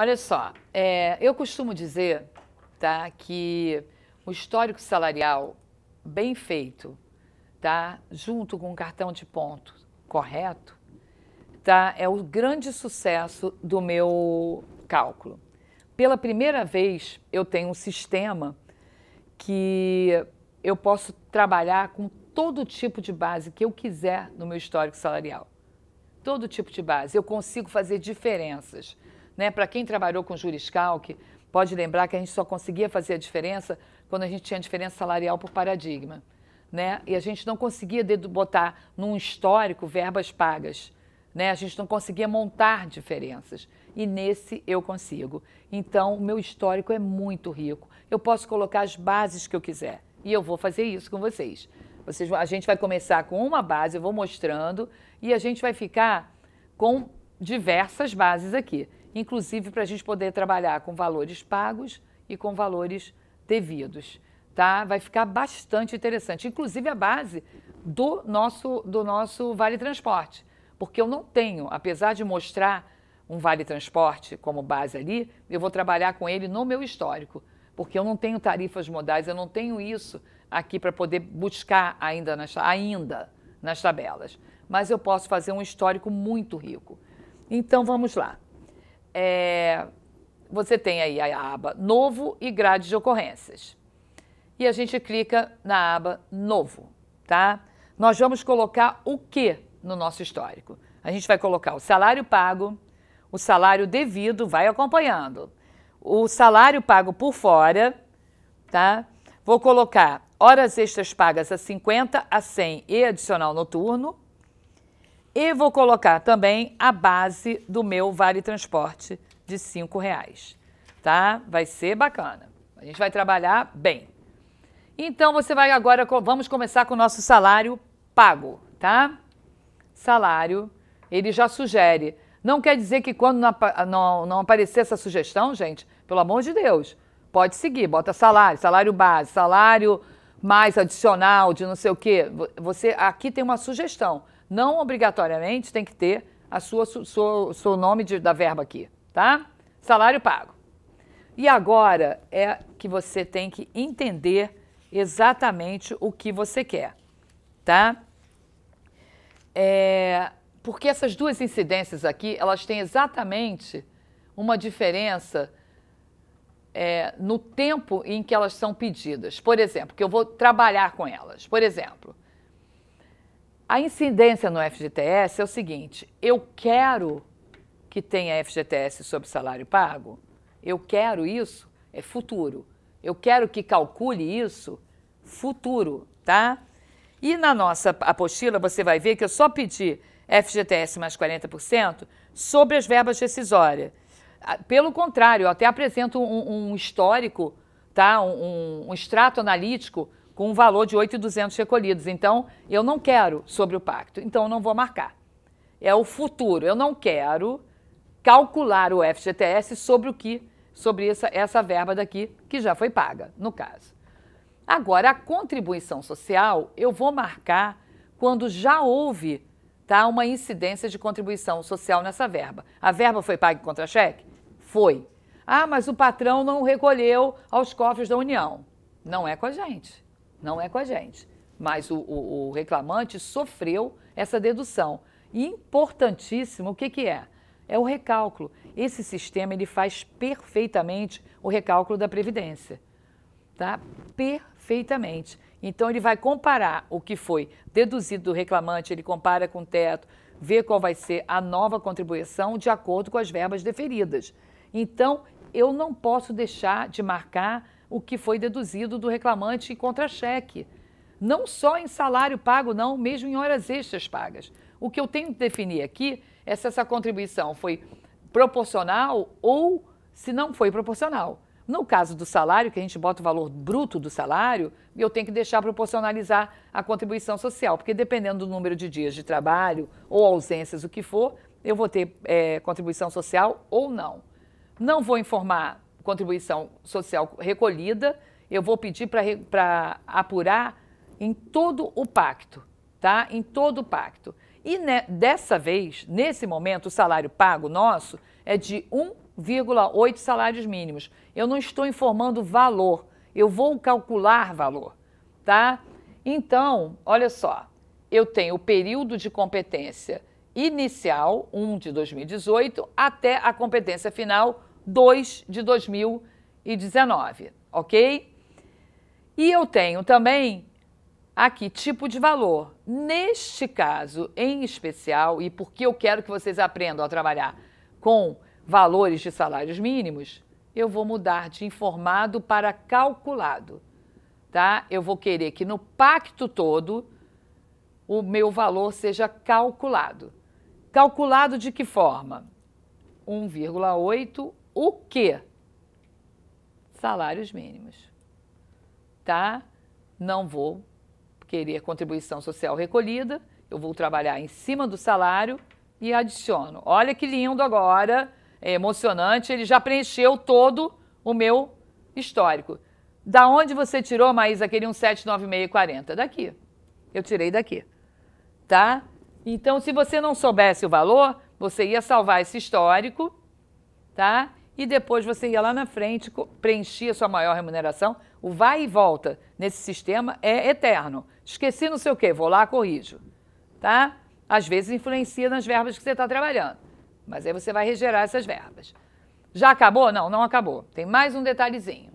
Olha só, é, eu costumo dizer tá, que o histórico salarial bem feito, tá, junto com o cartão de ponto correto, tá, é o grande sucesso do meu cálculo. Pela primeira vez, eu tenho um sistema que eu posso trabalhar com todo tipo de base que eu quiser no meu histórico salarial. Todo tipo de base. Eu consigo fazer diferenças né? Para quem trabalhou com Juriscalc, pode lembrar que a gente só conseguia fazer a diferença quando a gente tinha diferença salarial por paradigma. Né? E a gente não conseguia botar num histórico verbas pagas. Né? A gente não conseguia montar diferenças. E nesse eu consigo. Então, o meu histórico é muito rico. Eu posso colocar as bases que eu quiser. E eu vou fazer isso com vocês. vocês a gente vai começar com uma base, eu vou mostrando, e a gente vai ficar com diversas bases aqui inclusive para a gente poder trabalhar com valores pagos e com valores devidos. Tá? Vai ficar bastante interessante, inclusive a base do nosso, do nosso Vale Transporte, porque eu não tenho, apesar de mostrar um Vale Transporte como base ali, eu vou trabalhar com ele no meu histórico, porque eu não tenho tarifas modais, eu não tenho isso aqui para poder buscar ainda nas, ainda nas tabelas, mas eu posso fazer um histórico muito rico. Então vamos lá é, você tem aí a aba Novo e Grade de Ocorrências. E a gente clica na aba Novo, tá? Nós vamos colocar o que no nosso histórico? A gente vai colocar o salário pago, o salário devido, vai acompanhando. O salário pago por fora, tá? Vou colocar horas extras pagas a 50, a 100 e adicional noturno. E vou colocar também a base do meu Vale Transporte de R$ reais, tá? Vai ser bacana. A gente vai trabalhar bem. Então você vai agora, vamos começar com o nosso salário pago, tá? Salário, ele já sugere. Não quer dizer que quando não, não, não aparecer essa sugestão, gente, pelo amor de Deus, pode seguir, bota salário, salário base, salário mais adicional de não sei o quê. Você aqui tem uma sugestão não obrigatoriamente tem que ter a sua seu, seu nome de, da verba aqui, tá? Salário pago. E agora é que você tem que entender exatamente o que você quer, tá? É, porque essas duas incidências aqui, elas têm exatamente uma diferença é, no tempo em que elas são pedidas. Por exemplo, que eu vou trabalhar com elas. Por exemplo, a incidência no FGTS é o seguinte: eu quero que tenha FGTS sobre salário pago? Eu quero isso? É futuro. Eu quero que calcule isso? Futuro, tá? E na nossa apostila você vai ver que eu só pedi FGTS mais 40% sobre as verbas rescisórias. Ah, pelo contrário, eu até apresento um, um histórico, tá? Um, um, um extrato analítico com um valor de 8.200 recolhidos. Então, eu não quero sobre o pacto, então eu não vou marcar. É o futuro. Eu não quero calcular o FGTS sobre o que sobre essa, essa verba daqui que já foi paga, no caso. Agora, a contribuição social eu vou marcar quando já houve tá, uma incidência de contribuição social nessa verba. A verba foi paga em contra-cheque? Foi. Ah, mas o patrão não recolheu aos cofres da União. Não é com a gente não é com a gente. Mas o, o, o reclamante sofreu essa dedução. E importantíssimo, o que, que é? É o recálculo. Esse sistema ele faz perfeitamente o recálculo da Previdência. Tá? Perfeitamente. Então ele vai comparar o que foi deduzido do reclamante, ele compara com o teto, vê qual vai ser a nova contribuição de acordo com as verbas deferidas. Então, eu não posso deixar de marcar o que foi deduzido do reclamante em contra-cheque. Não só em salário pago, não, mesmo em horas extras pagas. O que eu tenho que definir aqui é se essa contribuição foi proporcional ou se não foi proporcional. No caso do salário, que a gente bota o valor bruto do salário, eu tenho que deixar proporcionalizar a contribuição social, porque dependendo do número de dias de trabalho ou ausências, o que for, eu vou ter é, contribuição social ou não. Não vou informar contribuição social recolhida, eu vou pedir para apurar em todo o pacto, tá? Em todo o pacto. E né, dessa vez, nesse momento, o salário pago nosso é de 1,8 salários mínimos. Eu não estou informando valor, eu vou calcular valor, tá? Então, olha só, eu tenho o período de competência inicial, 1 de 2018, até a competência final, 2 de 2019, ok? E eu tenho também aqui tipo de valor. Neste caso em especial, e porque eu quero que vocês aprendam a trabalhar com valores de salários mínimos, eu vou mudar de informado para calculado, tá? Eu vou querer que no pacto todo o meu valor seja calculado. Calculado de que forma? 1,8 o quê? Salários mínimos. Tá? Não vou querer contribuição social recolhida, eu vou trabalhar em cima do salário e adiciono. Olha que lindo agora, é emocionante, ele já preencheu todo o meu histórico. Da onde você tirou, Maísa, aquele 179640? Daqui. Eu tirei daqui. Tá? Então, se você não soubesse o valor, você ia salvar esse histórico, tá? e depois você ia lá na frente, preenchia sua maior remuneração. O vai e volta nesse sistema é eterno. Esqueci não sei o quê, vou lá, corrijo. Tá? Às vezes influencia nas verbas que você está trabalhando, mas aí você vai regerar essas verbas. Já acabou? Não, não acabou. Tem mais um detalhezinho,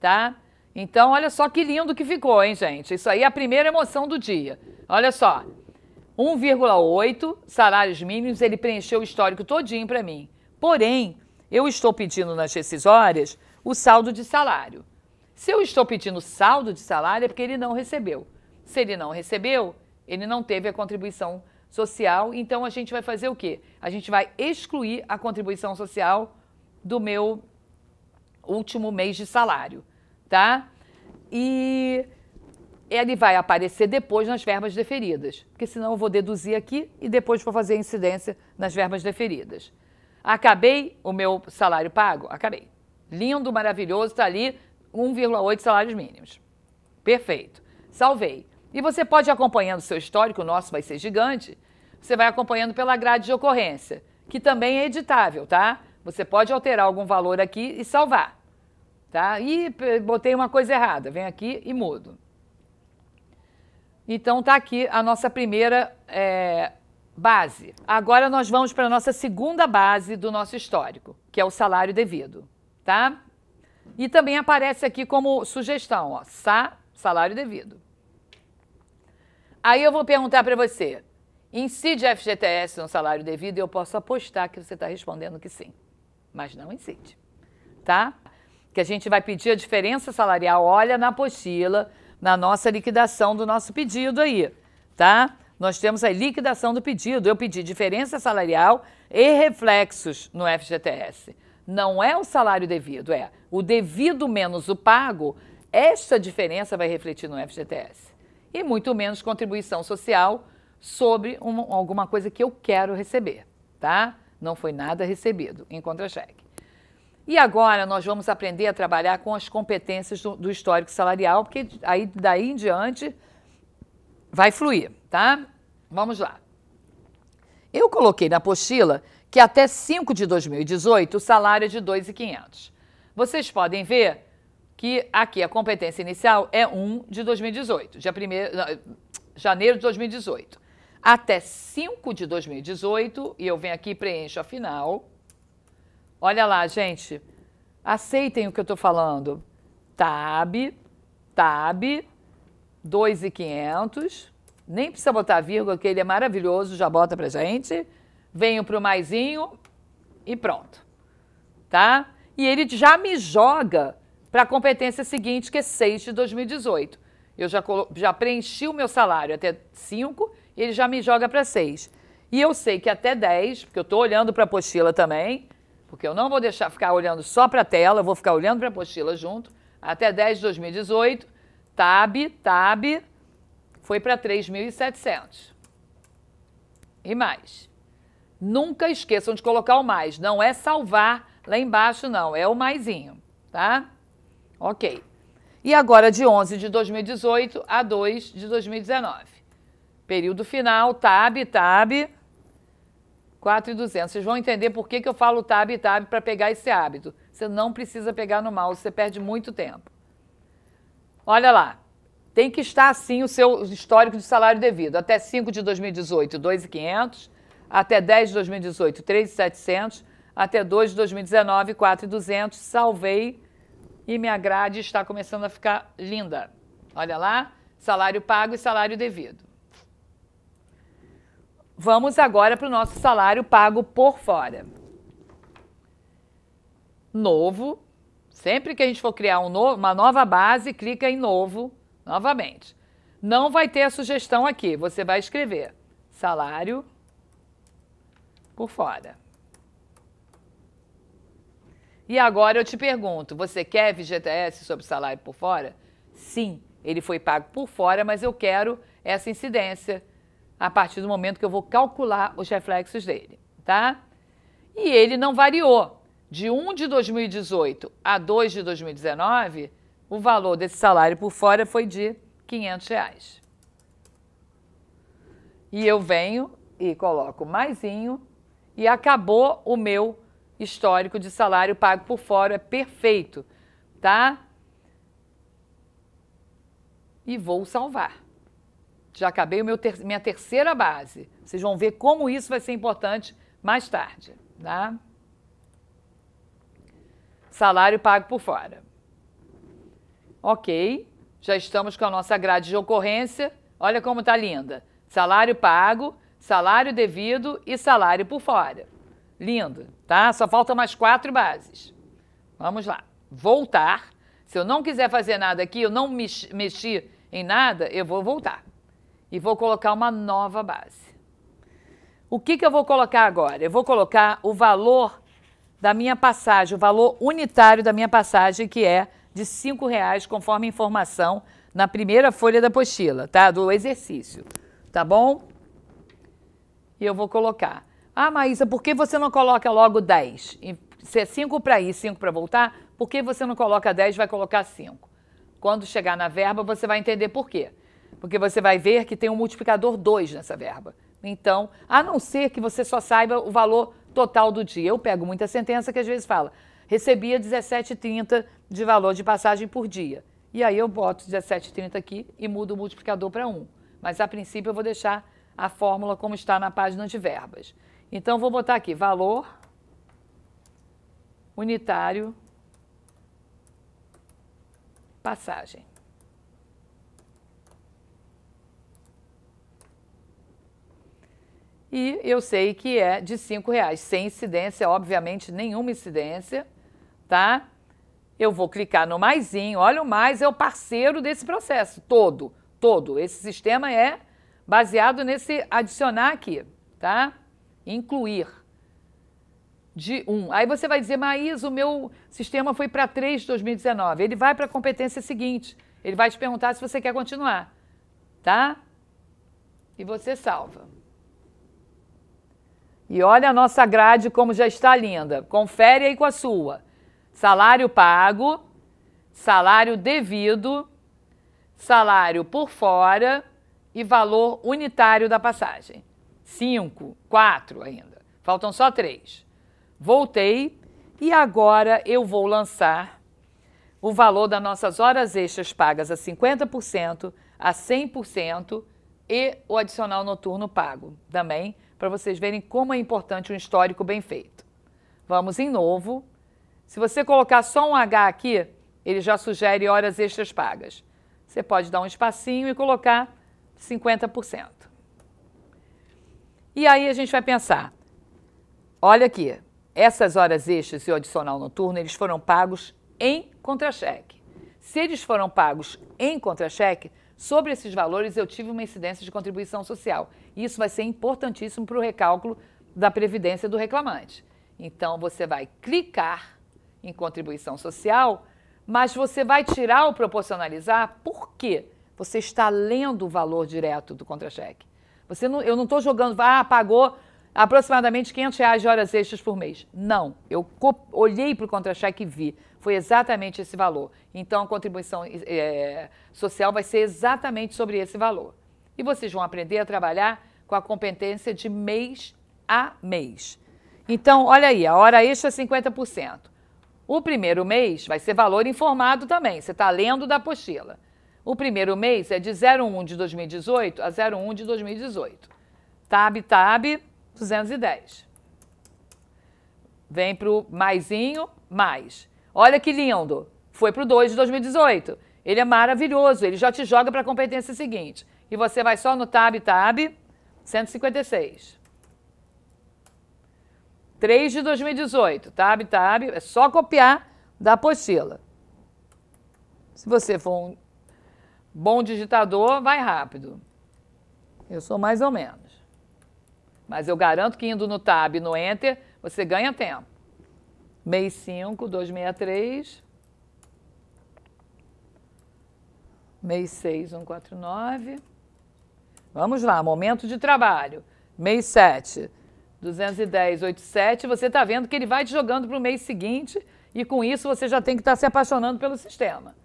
tá? Então, olha só que lindo que ficou, hein, gente? Isso aí é a primeira emoção do dia. Olha só, 1,8 salários mínimos, ele preencheu o histórico todinho para mim. Porém, eu estou pedindo nas rescisórias o saldo de salário. Se eu estou pedindo saldo de salário, é porque ele não recebeu. Se ele não recebeu, ele não teve a contribuição social, então a gente vai fazer o quê? A gente vai excluir a contribuição social do meu último mês de salário, tá? E ele vai aparecer depois nas verbas deferidas, porque senão eu vou deduzir aqui e depois vou fazer a incidência nas verbas deferidas. Acabei o meu salário pago? Acabei. Lindo, maravilhoso, está ali 1,8 salários mínimos. Perfeito. Salvei. E você pode ir acompanhando o seu histórico, o nosso vai ser gigante. Você vai acompanhando pela grade de ocorrência, que também é editável, tá? Você pode alterar algum valor aqui e salvar. Tá? E eh, botei uma coisa errada, vem aqui e mudo. Então tá aqui a nossa primeira é, Base. Agora nós vamos para a nossa segunda base do nosso histórico, que é o salário devido, tá? E também aparece aqui como sugestão, ó, sa, salário devido. Aí eu vou perguntar para você, incide FGTS no salário devido? Eu posso apostar que você está respondendo que sim, mas não incide, tá? Que a gente vai pedir a diferença salarial, olha na apostila, na nossa liquidação do nosso pedido aí, Tá? Nós temos a liquidação do pedido. Eu pedi diferença salarial e reflexos no FGTS. Não é o salário devido, é o devido menos o pago. Esta diferença vai refletir no FGTS. E muito menos contribuição social sobre uma, alguma coisa que eu quero receber, tá? Não foi nada recebido em contra-cheque. E agora nós vamos aprender a trabalhar com as competências do, do histórico salarial, porque aí daí em diante vai fluir tá? Vamos lá. Eu coloquei na apostila que até 5 de 2018 o salário é de 2.500. Vocês podem ver que aqui a competência inicial é 1 de 2018, dia 1 eh, janeiro de 2018. Até 5 de 2018, e eu venho aqui e preencho a final. Olha lá, gente. Aceitem o que eu estou falando. Tab, tab, 2,500. Nem precisa botar vírgula, que ele é maravilhoso, já bota pra gente. Venho pro maisinho e pronto. Tá? E ele já me joga para a competência seguinte, que é 6 de 2018. Eu já, já preenchi o meu salário até 5 e ele já me joga para 6. E eu sei que até 10, porque eu estou olhando para a apostila também, porque eu não vou deixar ficar olhando só para a tela, eu vou ficar olhando para a apostila junto, até 10 de 2018, tab, tab, foi para 3.700. E mais. Nunca esqueçam de colocar o mais. Não é salvar lá embaixo, não. É o maisinho, tá? Ok. E agora de 11 de 2018 a 2 de 2019. Período final, tab, tab. 4,200. Vocês vão entender por que, que eu falo tab, tab para pegar esse hábito. Você não precisa pegar no mouse, você perde muito tempo. Olha lá, tem que estar assim o seu histórico de salário devido. Até 5 de 2018, 2,500. Até 10 de 2018, 3,700. Até 2 de 2019, 4,200. Salvei e me agrade está começando a ficar linda. Olha lá, salário pago e salário devido. Vamos agora para o nosso salário pago por fora. Novo. Sempre que a gente for criar um novo, uma nova base, clica em novo Novamente, não vai ter a sugestão aqui. Você vai escrever salário por fora. E agora eu te pergunto, você quer VGTS sobre salário por fora? Sim, ele foi pago por fora, mas eu quero essa incidência a partir do momento que eu vou calcular os reflexos dele, tá? E ele não variou. De 1 de 2018 a 2 de 2019, o valor desse salário por fora foi de 500 reais. E eu venho e coloco maisinho e acabou o meu histórico de salário pago por fora, é perfeito, tá? E vou salvar. Já acabei o meu ter minha terceira base. Vocês vão ver como isso vai ser importante mais tarde, tá? Salário pago por fora. Ok, já estamos com a nossa grade de ocorrência. Olha como está linda. Salário pago, salário devido e salário por fora. Lindo, tá? Só falta mais quatro bases. Vamos lá. Voltar. Se eu não quiser fazer nada aqui, eu não mexi em nada, eu vou voltar. E vou colocar uma nova base. O que, que eu vou colocar agora? Eu vou colocar o valor da minha passagem, o valor unitário da minha passagem, que é de R$ 5,00, conforme informação na primeira folha da apostila, tá? Do exercício, tá bom? E eu vou colocar. Ah, Maísa, por que você não coloca logo 10? Se é 5 para ir, 5 para voltar, por que você não coloca 10 vai colocar 5? Quando chegar na verba, você vai entender por quê. Porque você vai ver que tem um multiplicador 2 nessa verba. Então, a não ser que você só saiba o valor total do dia. Eu pego muita sentença que às vezes fala recebia 17,30 de valor de passagem por dia. E aí eu boto 17,30 aqui e mudo o multiplicador para 1. Mas a princípio eu vou deixar a fórmula como está na página de verbas. Então vou botar aqui valor unitário passagem. E eu sei que é de R$ reais, sem incidência, obviamente nenhuma incidência tá? Eu vou clicar no maisinho. Olha, o mais é o parceiro desse processo todo, todo. Esse sistema é baseado nesse adicionar aqui, tá? Incluir. De 1. Um. Aí você vai dizer, Maís, o meu sistema foi para 3 de 2019. Ele vai para a competência seguinte. Ele vai te perguntar se você quer continuar, tá? E você salva. E olha a nossa grade como já está linda. Confere aí com a sua salário pago, salário devido, salário por fora e valor unitário da passagem. Cinco, quatro ainda. Faltam só três. Voltei e agora eu vou lançar o valor das nossas horas extras pagas a 50%, a 100% e o adicional noturno pago também, para vocês verem como é importante um histórico bem feito. Vamos em novo. Se você colocar só um H aqui, ele já sugere horas extras pagas. Você pode dar um espacinho e colocar 50%. E aí a gente vai pensar, olha aqui, essas horas extras e o adicional noturno, eles foram pagos em contra-cheque. Se eles foram pagos em contra-cheque, sobre esses valores eu tive uma incidência de contribuição social. E isso vai ser importantíssimo para o recálculo da previdência do reclamante. Então você vai clicar em contribuição social, mas você vai tirar o proporcionalizar porque você está lendo o valor direto do contra-cheque. Você não, eu não estou jogando, ah, pagou aproximadamente 500 reais de horas extras por mês. Não, eu olhei para o contra-cheque e vi. Foi exatamente esse valor. Então, a contribuição é, social vai ser exatamente sobre esse valor. E vocês vão aprender a trabalhar com a competência de mês a mês. Então, olha aí, a hora extra é 50%. O primeiro mês vai ser valor informado também, você está lendo da apostila. O primeiro mês é de 01 de 2018 a 01 de 2018. Tab, tab, 210. Vem para o maisinho, mais. Olha que lindo. Foi para o 2 de 2018. Ele é maravilhoso, ele já te joga para a competência seguinte. E você vai só no tab, tab, 156. 3 de 2018, tab, tab, é só copiar da apostila. Se você for um bom digitador, vai rápido. Eu sou mais ou menos. Mas eu garanto que indo no tab, no enter, você ganha tempo. 65, 263. 66, 149. Vamos lá, momento de trabalho. 67, 210,87. Você está vendo que ele vai te jogando para o mês seguinte e com isso você já tem que estar tá se apaixonando pelo sistema.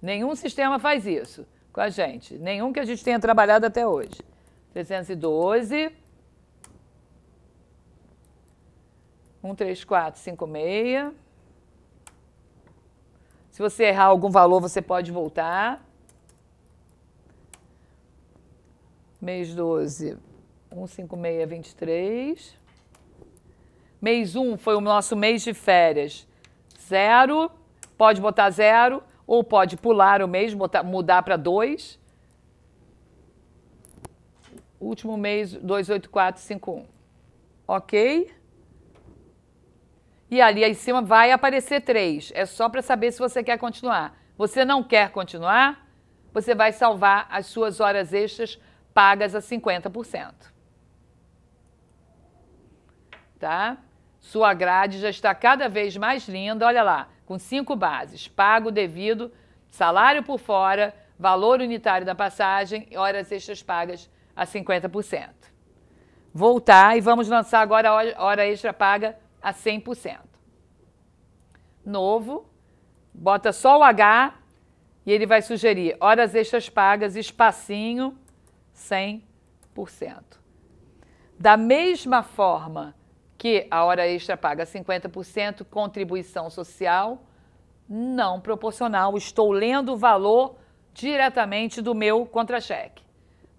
Nenhum sistema faz isso com a gente. Nenhum que a gente tenha trabalhado até hoje. 312. 13456. Se você errar algum valor, você pode voltar. Mês 12, 15623. Mês 1 um foi o nosso mês de férias. Zero, pode botar zero, ou pode pular o mês, botar, mudar para dois. Último mês, 28451. Ok? E ali em cima vai aparecer três. É só para saber se você quer continuar. Você não quer continuar? Você vai salvar as suas horas extras pagas a 50%. Tá? Sua grade já está cada vez mais linda, olha lá, com cinco bases: pago devido, salário por fora, valor unitário da passagem e horas extras pagas a 50%. Voltar e vamos lançar agora a hora extra paga a 100%. Novo, bota só o H e ele vai sugerir horas extras pagas, espacinho, 100%. Da mesma forma que a hora extra paga 50%, contribuição social não proporcional. Estou lendo o valor diretamente do meu contra-cheque,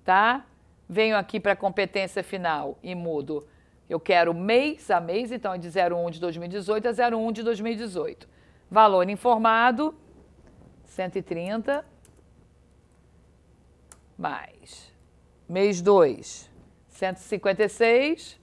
tá? Venho aqui para a competência final e mudo. Eu quero mês a mês, então é de 01 de 2018 a 01 de 2018. Valor informado, 130, mais mês 2, 156,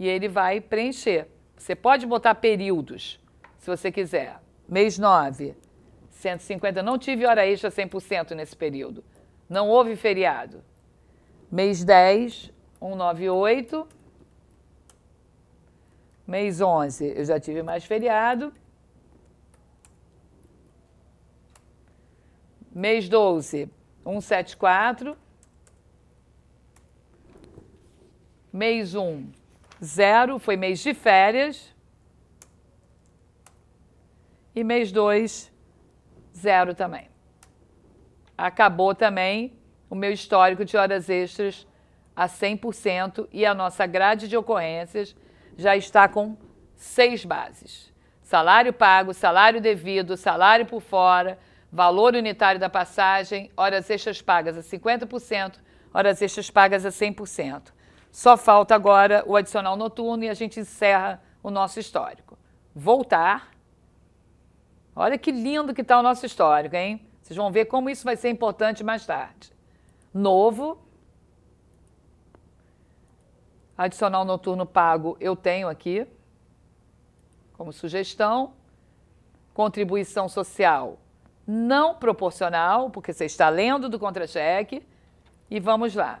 e ele vai preencher. Você pode botar períodos, se você quiser. Mês 9, 150. Não tive hora extra 100% nesse período. Não houve feriado. Mês 10, 198. Mês 11, eu já tive mais feriado. Mês 12, 174. Mês 1, Zero foi mês de férias. E mês 2, zero também. Acabou também o meu histórico de horas extras a 100% e a nossa grade de ocorrências já está com seis bases. Salário pago, salário devido, salário por fora, valor unitário da passagem, horas extras pagas a 50%, horas extras pagas a 100%. Só falta agora o adicional noturno e a gente encerra o nosso histórico. Voltar. Olha que lindo que está o nosso histórico, hein? Vocês vão ver como isso vai ser importante mais tarde. Novo. Adicional noturno pago eu tenho aqui como sugestão. Contribuição social não proporcional, porque você está lendo do contra-cheque. E vamos lá.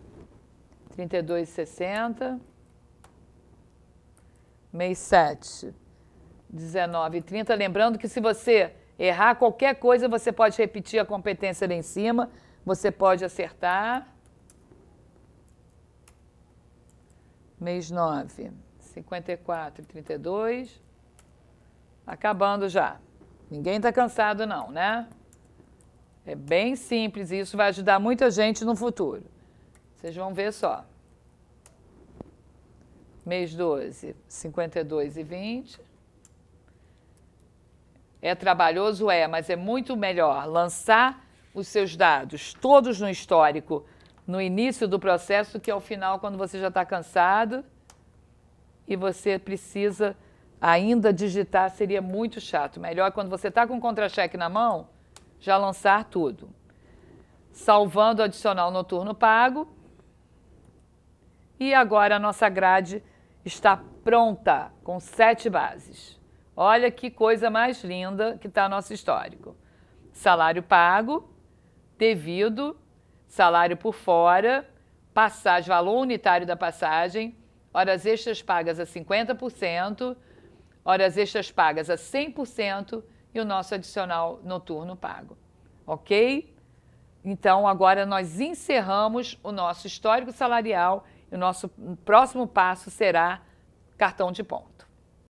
32,60. Mês 7, 19,30. Lembrando que se você errar qualquer coisa, você pode repetir a competência lá em cima, você pode acertar. Mês 9, 54 e 32. Acabando já. Ninguém está cansado não, né? É bem simples e isso vai ajudar muita gente no futuro. Vocês vão ver só. Mês 12, 52 e 20. É trabalhoso? É, mas é muito melhor lançar os seus dados todos no histórico no início do processo que ao é final, quando você já está cansado e você precisa ainda digitar, seria muito chato. Melhor quando você está com o contra-cheque na mão, já lançar tudo. Salvando o adicional noturno pago, e agora a nossa grade está pronta, com sete bases. Olha que coisa mais linda que está nosso histórico. Salário pago, devido, salário por fora, passagem, valor unitário da passagem, horas extras pagas a 50%, horas extras pagas a 100% e o nosso adicional noturno pago. Ok? Então, agora nós encerramos o nosso histórico salarial o nosso próximo passo será cartão de ponto.